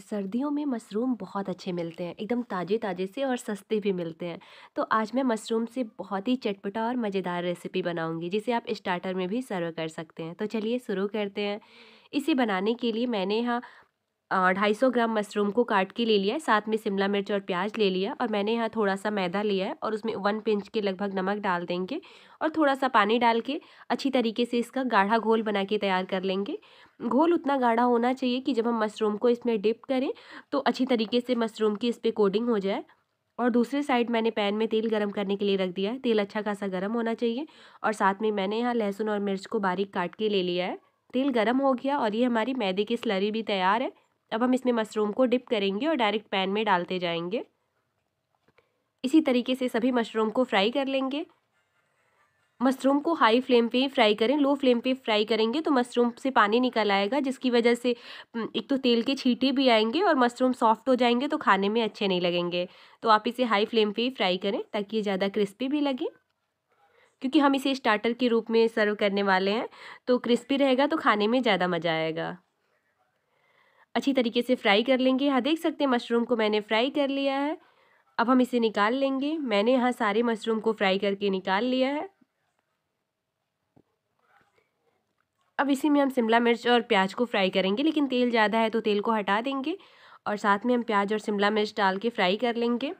सर्दियों में मशरूम बहुत अच्छे मिलते हैं एकदम ताज़े ताज़े से और सस्ते भी मिलते हैं तो आज मैं मशरूम से बहुत ही चटपटा और मज़ेदार रेसिपी बनाऊंगी जिसे आप स्टार्टर में भी सर्व कर सकते हैं तो चलिए शुरू करते हैं इसे बनाने के लिए मैंने यहाँ ढाई सौ ग्राम मशरूम को काट के ले लिया है साथ में शिमला मिर्च और प्याज ले लिया और मैंने यहाँ थोड़ा सा मैदा लिया है और उसमें वन पिंच के लगभग नमक डाल देंगे और थोड़ा सा पानी डाल के अच्छी तरीके से इसका गाढ़ा घोल बना के तैयार कर लेंगे घोल उतना गाढ़ा होना चाहिए कि जब हम मशरूम को इसमें डिप करें तो अच्छी तरीके से मशरूम की इस पर कोडिंग हो जाए और दूसरी साइड मैंने पैन में तेल गरम करने के लिए रख दिया है तेल अच्छा खासा गरम होना चाहिए और साथ में मैंने यहाँ लहसुन और मिर्च को बारीक काट के ले लिया है तेल गरम हो गया और ये हमारी मैदे की स्लरी भी तैयार है अब हम इसमें मशरूम को डिप करेंगे और डायरेक्ट पैन में डालते जाएंगे इसी तरीके से सभी मशरूम को फ्राई कर लेंगे मशरूम को हाई फ्लेम पे फ्राई करें लो फ्लेम पे फ्राई करेंगे तो मशरूम से पानी निकल आएगा जिसकी वजह से एक तो तेल के छींटे भी आएंगे और मशरूम सॉफ्ट हो जाएंगे तो खाने में अच्छे नहीं लगेंगे तो आप इसे हाई फ्लेम पे फ्राई करें ताकि ये ज़्यादा क्रिस्पी भी लगे क्योंकि हम इसे स्टार्टर के रूप में सर्व करने वाले हैं तो क्रिस्पी रहेगा तो खाने में ज़्यादा मज़ा आएगा अच्छी तरीके से फ्राई कर लेंगे यहाँ देख सकते हैं मशरूम को मैंने फ्राई कर लिया है अब हम इसे निकाल लेंगे मैंने यहाँ सारे मशरूम को फ्राई करके निकाल लिया है अब इसी में हम शिमला मिर्च और प्याज को फ्राई करेंगे लेकिन तेल ज़्यादा है तो तेल को हटा देंगे और साथ में हम प्याज और शिमला मिर्च डाल के फ्राई कर लेंगे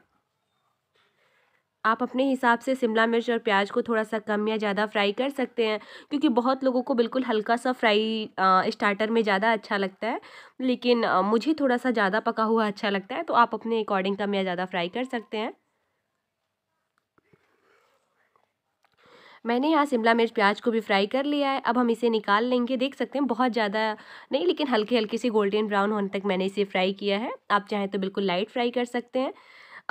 आप अपने हिसाब से शिमला मिर्च और प्याज को थोड़ा सा कम या ज़्यादा फ्राई कर सकते हैं क्योंकि बहुत लोगों को बिल्कुल हल्का सा फ्राई स्टार्टर में ज़्यादा अच्छा लगता है लेकिन मुझे थोड़ा सा ज़्यादा पका हुआ अच्छा लगता है तो आप अपने अकॉर्डिंग कम या ज़्यादा फ्राई कर सकते हैं मैंने यहाँ शिमला मिर्च प्याज को भी फ्राई कर लिया है अब हम इसे निकाल लेंगे देख सकते हैं बहुत ज़्यादा नहीं लेकिन हल्के हल्के से गोल्डन ब्राउन होने तक मैंने इसे फ्राई किया है आप चाहें तो बिल्कुल लाइट फ्राई कर सकते हैं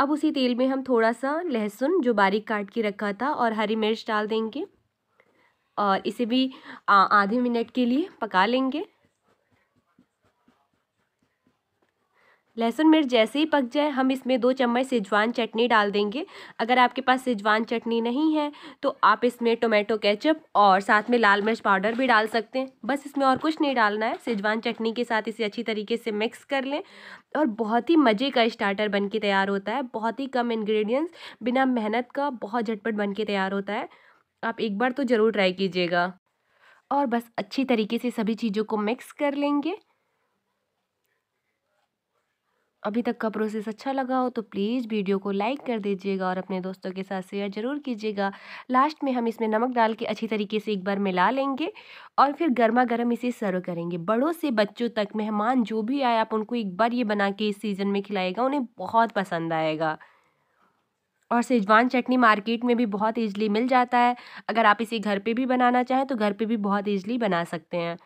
अब उसी तेल में हम थोड़ा सा लहसुन जो बारीक काट के रखा था और हरी मिर्च डाल देंगे और इसे भी आधे मिनट के लिए पका लेंगे लहसुन मिर्च जैसे ही पक जाए हम इसमें दो चम्मच सेजवान चटनी डाल देंगे अगर आपके पास सेजवान चटनी नहीं है तो आप इसमें टोमेटो केचप और साथ में लाल मिर्च पाउडर भी डाल सकते हैं बस इसमें और कुछ नहीं डालना है सेजवान चटनी के साथ इसे अच्छी तरीके से मिक्स कर लें और बहुत ही मज़े का स्टार्टर बन के तैयार होता है बहुत ही कम इन्ग्रीडियंट्स बिना मेहनत का बहुत झटपट बन के तैयार होता है आप एक बार तो ज़रूर ट्राई कीजिएगा और बस अच्छी तरीके से सभी चीज़ों को मिक्स कर लेंगे अभी तक का प्रोसेस अच्छा लगा हो तो प्लीज़ वीडियो को लाइक कर दीजिएगा और अपने दोस्तों के साथ शेयर ज़रूर कीजिएगा लास्ट में हम इसमें नमक डाल के अच्छी तरीके से एक बार मिला लेंगे और फिर गर्मा गर्म इसे सर्व करेंगे बड़ों से बच्चों तक मेहमान जो भी आए आप उनको एक बार ये बना के इस सीज़न में खिलाएगा उन्हें बहुत पसंद आएगा और सेजवान चटनी मार्केट में भी बहुत ईजिली मिल जाता है अगर आप इसे घर पर भी बनाना चाहें तो घर पर भी बहुत ईजिली बना सकते हैं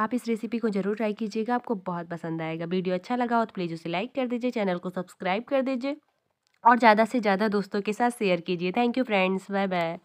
आप इस रेसिपी को जरूर ट्राई कीजिएगा आपको बहुत पसंद आएगा वीडियो अच्छा लगा हो तो प्लीज़ उसे लाइक कर दीजिए चैनल को सब्सक्राइब कर दीजिए और ज़्यादा से ज़्यादा दोस्तों के साथ शेयर कीजिए thank you friends bye bye